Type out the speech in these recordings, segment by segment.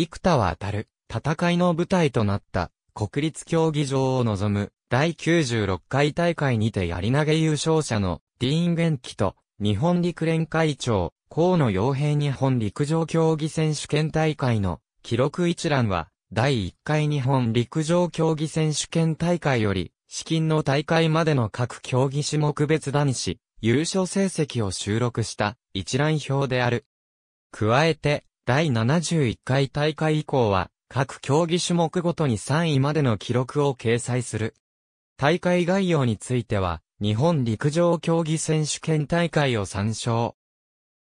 幾多は当たる、戦いの舞台となった、国立競技場を望む、第96回大会にてやり投げ優勝者の、ディーンンキと、日本陸連会長、河野洋平日本陸上競技選手権大会の、記録一覧は、第1回日本陸上競技選手権大会より、資金の大会までの各競技種目別男子、優勝成績を収録した一覧表である。加えて、第71回大会以降は、各競技種目ごとに3位までの記録を掲載する。大会概要については、日本陸上競技選手権大会を参照。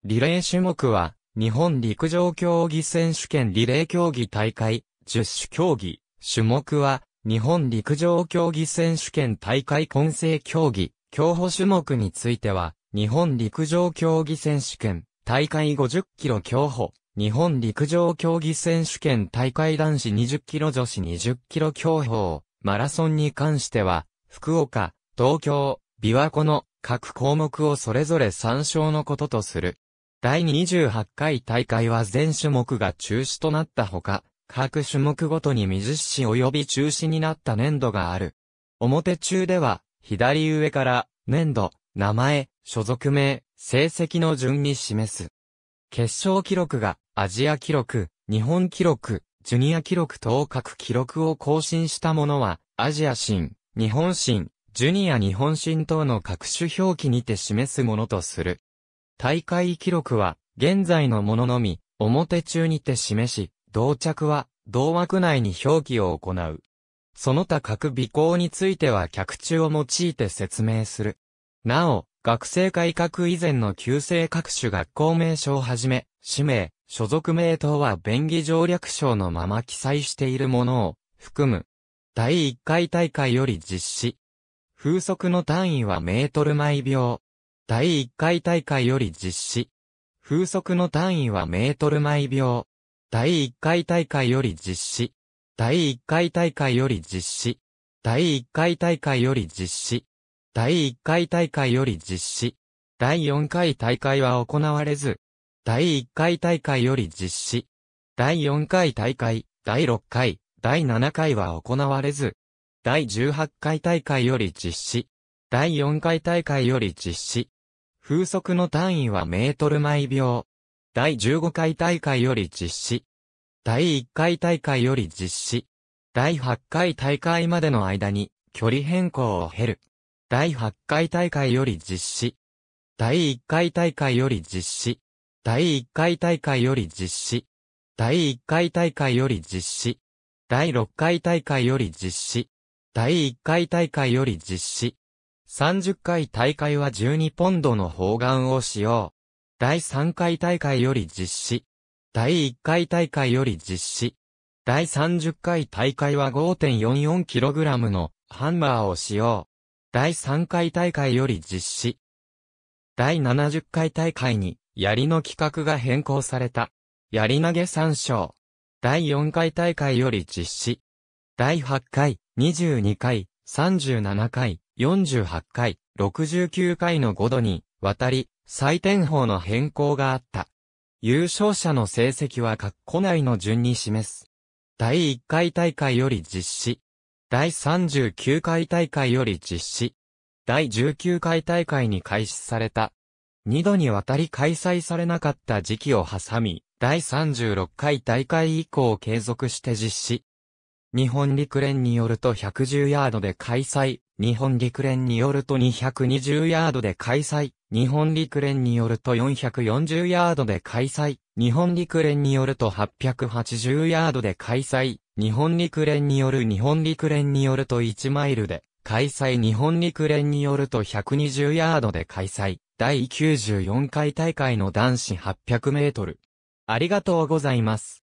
リレー種目は、日本陸上競技選手権リレー競技大会、10種競技。種目は、日本陸上競技選手権大会混成競技。競歩種目については、日本陸上競技選手権、大会50キロ競歩、日本陸上競技選手権大会男子20キロ女子20キロ競歩、マラソンに関しては、福岡、東京、琵琶湖の各項目をそれぞれ参照のこととする。第28回大会は全種目が中止となったほか、各種目ごとに水施及び中止になった年度がある。表中では、左上から、年度、名前、所属名、成績の順に示す。決勝記録がアジア記録、日本記録、ジュニア記録等各記録を更新したものは、アジア新、日本新、ジュニア日本新等の各種表記にて示すものとする。大会記録は、現在のもののみ、表中にて示し、同着は、同枠内に表記を行う。その他各備考については客中を用いて説明する。なお、学生改革以前の旧制各種学校名称をはじめ、氏名、所属名等は便宜条略称のまま記載しているものを含む。第1回大会より実施。風速の単位はメートル毎秒。第1回大会より実施。風速の単位はメートル毎秒。第1回大会より実施。第1回大会より実施。第1回大会より実施。第1回大会より実施。第4回大会は行われず、第1回大会より実施。第4回大会、第6回、第7回は行われず、第18回大会より実施。第4回大会より実施。風速の単位はメートル毎秒。第15回大会より実施。第1回大会より実施。第8回大会までの間に距離変更を経る。第8回大会より実施。第1回大会より実施。第1回大会より実施。第1回大会より実施。第6回大会より実施。第1回大会より実施。30回大会は12ポンドの砲丸を使用。第3回大会より実施。第1回大会より実施。第30回大会は 5.44kg のハンマーを使用。第3回大会より実施。第70回大会に、槍の規格が変更された。槍投げ参照。第4回大会より実施。第8回、22回、37回、48回、69回の5度に、わたり、採点法の変更があった。優勝者の成績は括弧内の順に示す。第1回大会より実施。第39回大会より実施。第19回大会に開始された。二度にわたり開催されなかった時期を挟み、第36回大会以降を継続して実施。日本陸連によると110ヤードで開催、日本陸連によると220ヤードで開催、日本陸連によると440ヤードで開催、日本陸連によると880ヤードで開催、日本陸連による日本陸連によると1マイルで、開催日本陸連によると120ヤードで開催、第94回大会の男子800メートル。ありがとうございます。